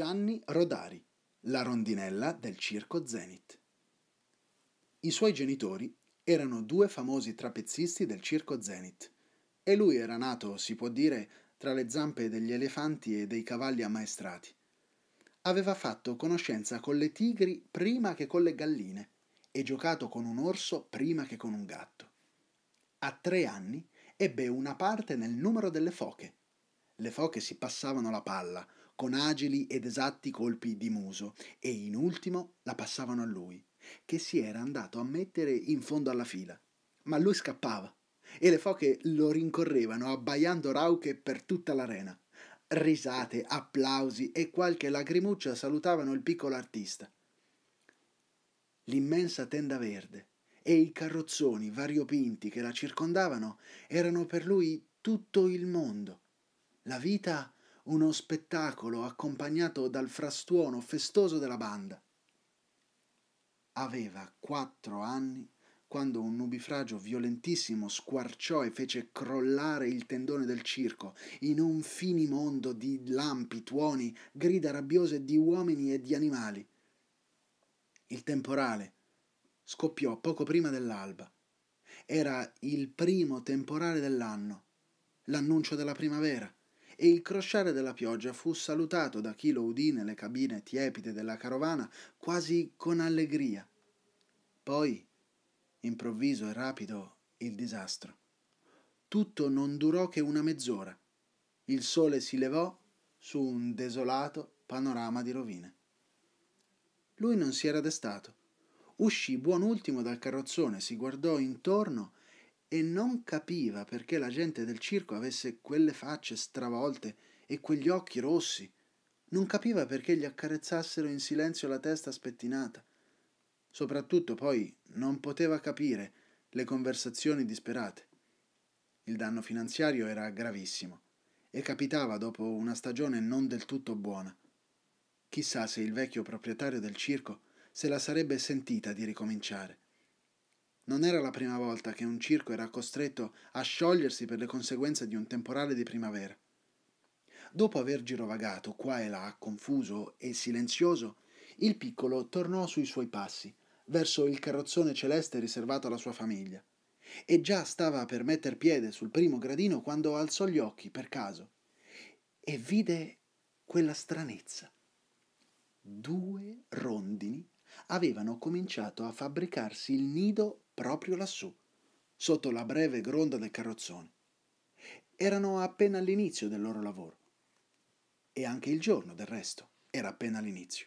Gianni Rodari, la rondinella del circo Zenit. I suoi genitori erano due famosi trapezisti del circo Zenit e lui era nato, si può dire, tra le zampe degli elefanti e dei cavalli ammaestrati. Aveva fatto conoscenza con le tigri prima che con le galline e giocato con un orso prima che con un gatto. A tre anni ebbe una parte nel numero delle foche. Le foche si passavano la palla, con agili ed esatti colpi di muso e in ultimo la passavano a lui, che si era andato a mettere in fondo alla fila. Ma lui scappava e le foche lo rincorrevano abbaiando rauche per tutta l'arena. Risate, applausi e qualche lagrimuccia salutavano il piccolo artista. L'immensa tenda verde e i carrozzoni variopinti che la circondavano erano per lui tutto il mondo, la vita uno spettacolo accompagnato dal frastuono festoso della banda. Aveva quattro anni quando un nubifragio violentissimo squarciò e fece crollare il tendone del circo in un finimondo di lampi, tuoni, grida rabbiose di uomini e di animali. Il temporale scoppiò poco prima dell'alba. Era il primo temporale dell'anno, l'annuncio della primavera e il crociare della pioggia fu salutato da chi lo udì nelle cabine tiepide della carovana quasi con allegria. Poi, improvviso e rapido, il disastro. Tutto non durò che una mezz'ora. Il sole si levò su un desolato panorama di rovine. Lui non si era destato. Uscì buon ultimo dal carrozzone, si guardò intorno e non capiva perché la gente del circo avesse quelle facce stravolte e quegli occhi rossi. Non capiva perché gli accarezzassero in silenzio la testa spettinata. Soprattutto poi non poteva capire le conversazioni disperate. Il danno finanziario era gravissimo e capitava dopo una stagione non del tutto buona. Chissà se il vecchio proprietario del circo se la sarebbe sentita di ricominciare. Non era la prima volta che un circo era costretto a sciogliersi per le conseguenze di un temporale di primavera. Dopo aver girovagato qua e là, confuso e silenzioso, il piccolo tornò sui suoi passi, verso il carrozzone celeste riservato alla sua famiglia, e già stava per metter piede sul primo gradino quando alzò gli occhi per caso e vide quella stranezza. Due rondini avevano cominciato a fabbricarsi il nido proprio lassù, sotto la breve gronda del carrozzone. Erano appena all'inizio del loro lavoro. E anche il giorno, del resto, era appena all'inizio.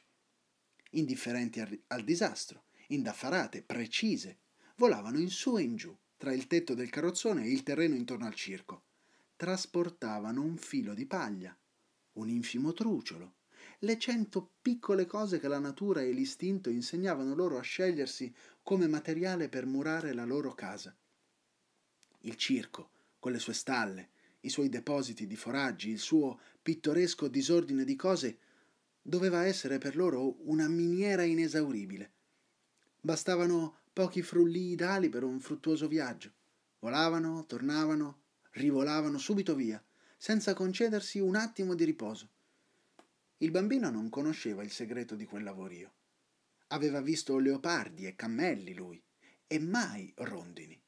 Indifferenti al, al disastro, indaffarate, precise, volavano in su e in giù, tra il tetto del carrozzone e il terreno intorno al circo. Trasportavano un filo di paglia, un infimo truciolo, le cento piccole cose che la natura e l'istinto insegnavano loro a scegliersi come materiale per murare la loro casa. Il circo, con le sue stalle, i suoi depositi di foraggi, il suo pittoresco disordine di cose, doveva essere per loro una miniera inesauribile. Bastavano pochi frulli idali per un fruttuoso viaggio. Volavano, tornavano, rivolavano subito via, senza concedersi un attimo di riposo. Il bambino non conosceva il segreto di quel lavorio. Aveva visto leopardi e cammelli lui, e mai rondini.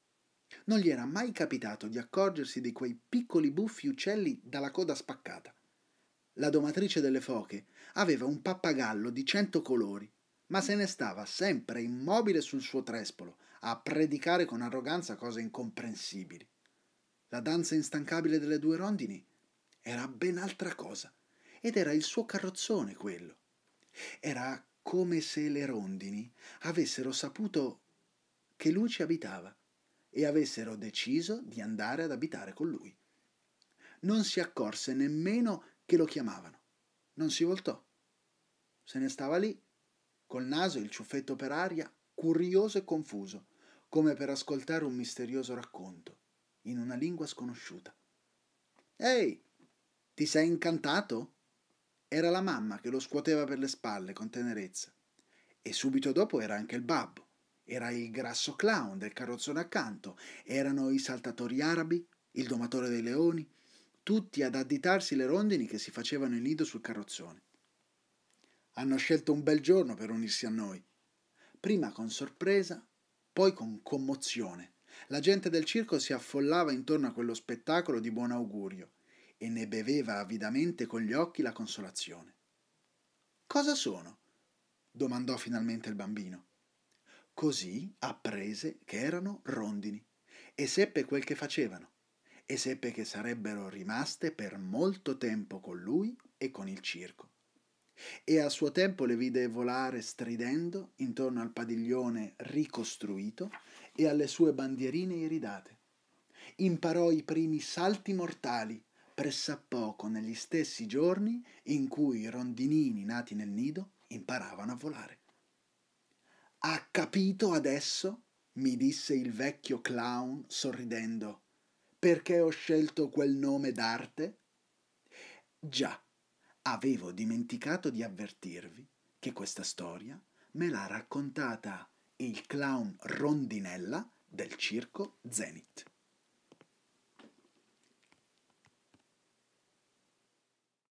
Non gli era mai capitato di accorgersi di quei piccoli buffi uccelli dalla coda spaccata. La domatrice delle foche aveva un pappagallo di cento colori, ma se ne stava sempre immobile sul suo trespolo, a predicare con arroganza cose incomprensibili. La danza instancabile delle due rondini era ben altra cosa ed era il suo carrozzone quello. Era come se le rondini avessero saputo che lui ci abitava e avessero deciso di andare ad abitare con lui. Non si accorse nemmeno che lo chiamavano. Non si voltò. Se ne stava lì, col naso e il ciuffetto per aria, curioso e confuso, come per ascoltare un misterioso racconto, in una lingua sconosciuta. Ehi, ti sei incantato? Era la mamma che lo scuoteva per le spalle con tenerezza. E subito dopo era anche il babbo, era il grasso clown del carrozzone accanto, erano i saltatori arabi, il domatore dei leoni, tutti ad additarsi le rondini che si facevano il nido sul carrozzone. Hanno scelto un bel giorno per unirsi a noi, prima con sorpresa, poi con commozione. La gente del circo si affollava intorno a quello spettacolo di buon augurio e ne beveva avidamente con gli occhi la consolazione. Cosa sono? domandò finalmente il bambino. Così apprese che erano rondini e seppe quel che facevano e seppe che sarebbero rimaste per molto tempo con lui e con il circo. E a suo tempo le vide volare stridendo intorno al padiglione ricostruito e alle sue bandierine iridate. Imparò i primi salti mortali pressappoco negli stessi giorni in cui i rondinini nati nel nido imparavano a volare. Ha capito adesso? mi disse il vecchio clown sorridendo. Perché ho scelto quel nome d'arte? Già, avevo dimenticato di avvertirvi che questa storia me l'ha raccontata il clown Rondinella del circo Zenith.